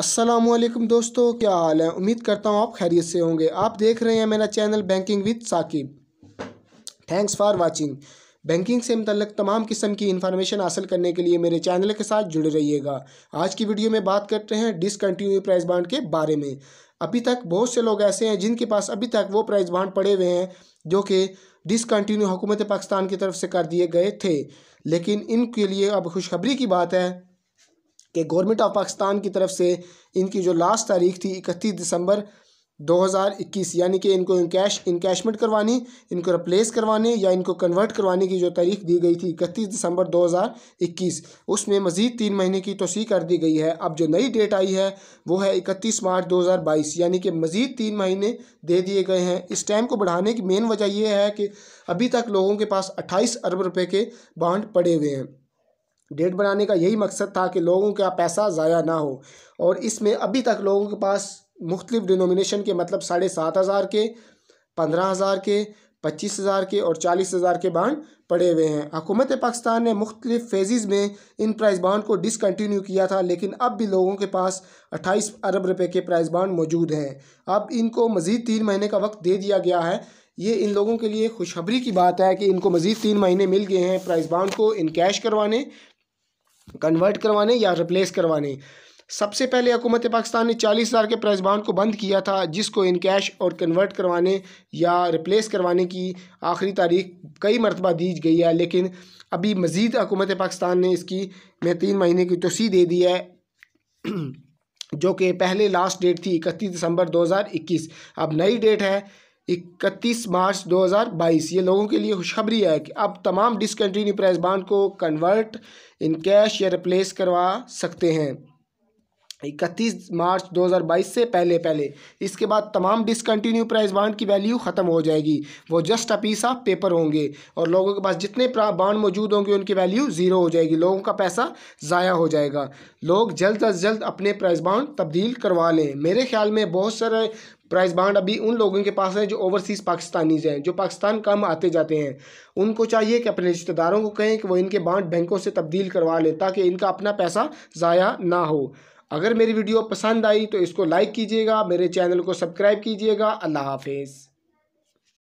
असलम दोस्तों क्या हाल है उम्मीद करता हूँ आप खैरियत से होंगे आप देख रहे हैं मेरा channel banking with Saqib thanks for watching banking से मतलब तमाम किस्म की इन्फॉर्मेशन हासिल करने के लिए मेरे चैनल के साथ जुड़े रहिएगा आज की वीडियो में बात करते हैं डिसकन्टिन्यू प्राइस बांड के बारे में अभी तक बहुत से लोग ऐसे हैं जिनके पास अभी तक वो प्राइस बांड पड़े हुए हैं जो कि डिसकन्टिन्यू हुकूमत पाकिस्तान की तरफ से कर दिए गए थे लेकिन इनके लिए अब खुशखबरी की बात है कि गवर्नमेंट ऑफ पाकिस्तान की तरफ से इनकी जो लास्ट तारीख थी इकतीस दिसंबर 2021 यानी कि इनको इनकैश इनकैशमेंट करवानी इनको रिप्लेस करवाने या इनको कन्वर्ट करवाने की जो तारीख दी गई थी इकतीस दिसंबर 2021 उसमें मज़ीद तीन महीने की तोसी कर दी गई है अब जो नई डेट आई है वो है इकतीस मार्च 2022 यानी कि मज़ीद तीन महीने दे दिए गए हैं इस टाइम को बढ़ाने की मेन वजह यह है कि अभी तक लोगों के पास अट्ठाईस अरब रुपये के बांड पड़े हुए हैं डेट बनाने का यही मकसद था कि लोगों का पैसा ज़ाया ना हो और इसमें अभी तक लोगों के पास मुख्तलिफ डिनोमिनेशन के मतलब साढ़े सात हज़ार के पंद्रह हज़ार के पच्चीस हज़ार के और चालीस हज़ार के बांड पड़े हुए हैं हकूमत पाकिस्तान ने मुख्तलिफ फेजिज़ में इन प्राइस बांड को डिसकन्टीन्यू किया था लेकिन अब भी लोगों के पास अट्ठाईस अरब रुपए के प्राइस बांड मौजूद हैं अब इनको मज़ीद तीन महीने का वक्त दे दिया गया है ये इन लोगों के लिए खुशखबरी की बात है कि इनको मज़ीद तीन महीने मिल गए हैं प्राइस बांड को इन कैश करवाने कन्वर्ट करवाने या रिप्लेस करवाने सबसे पहले हुकूमत पाकिस्तान ने चालीस हज़ार के प्राइस बाउंड को बंद किया था जिसको इन कैश और कन्वर्ट करवाने या रिप्लेस करवाने की आखिरी तारीख कई मरतबा दी गई है लेकिन अभी मज़ीद हुकूमत पाकिस्तान ने इसकी में तीन महीने की तोसी दे दी है जो कि पहले लास्ट डेट थी इकतीस दिसंबर दो हज़ार इक्कीस अब नई डेट है इकतीस मार्च 2022 ये लोगों के लिए खुशखबरी है कि अब तमाम डिसकंटिन्यू प्राइस बांड को कन्वर्ट इन कैश या रिप्लेस करवा सकते हैं इकतीस मार्च 2022 से पहले पहले इसके बाद तमाम डिसकंटिन्यू प्राइस बांड की वैल्यू ख़त्म हो जाएगी वो just a piece of paper होंगे और लोगों के पास जितने बांड मौजूद होंगे उनकी वैल्यू ज़ीरो हो जाएगी लोगों का पैसा ज़ाया हो जाएगा लोग जल्द अज जल्द अपने प्राइस बांड तब्दील करवा लें मेरे ख्याल में बहुत सारे प्राइस बांड अभी उन लोगों के पास है जो ओवरसीज़ पाकिस्तानीज हैं जो पाकिस्तान कम आते जाते हैं उनको चाहिए कि अपने रिश्तेदारों को कहें कि वो इनके बांड बैंकों से तब्दील करवा लें ताकि इनका अपना पैसा ज़ाया ना हो अगर मेरी वीडियो पसंद आई तो इसको लाइक कीजिएगा मेरे चैनल को सब्सक्राइब कीजिएगा अल्लाह हाफिज़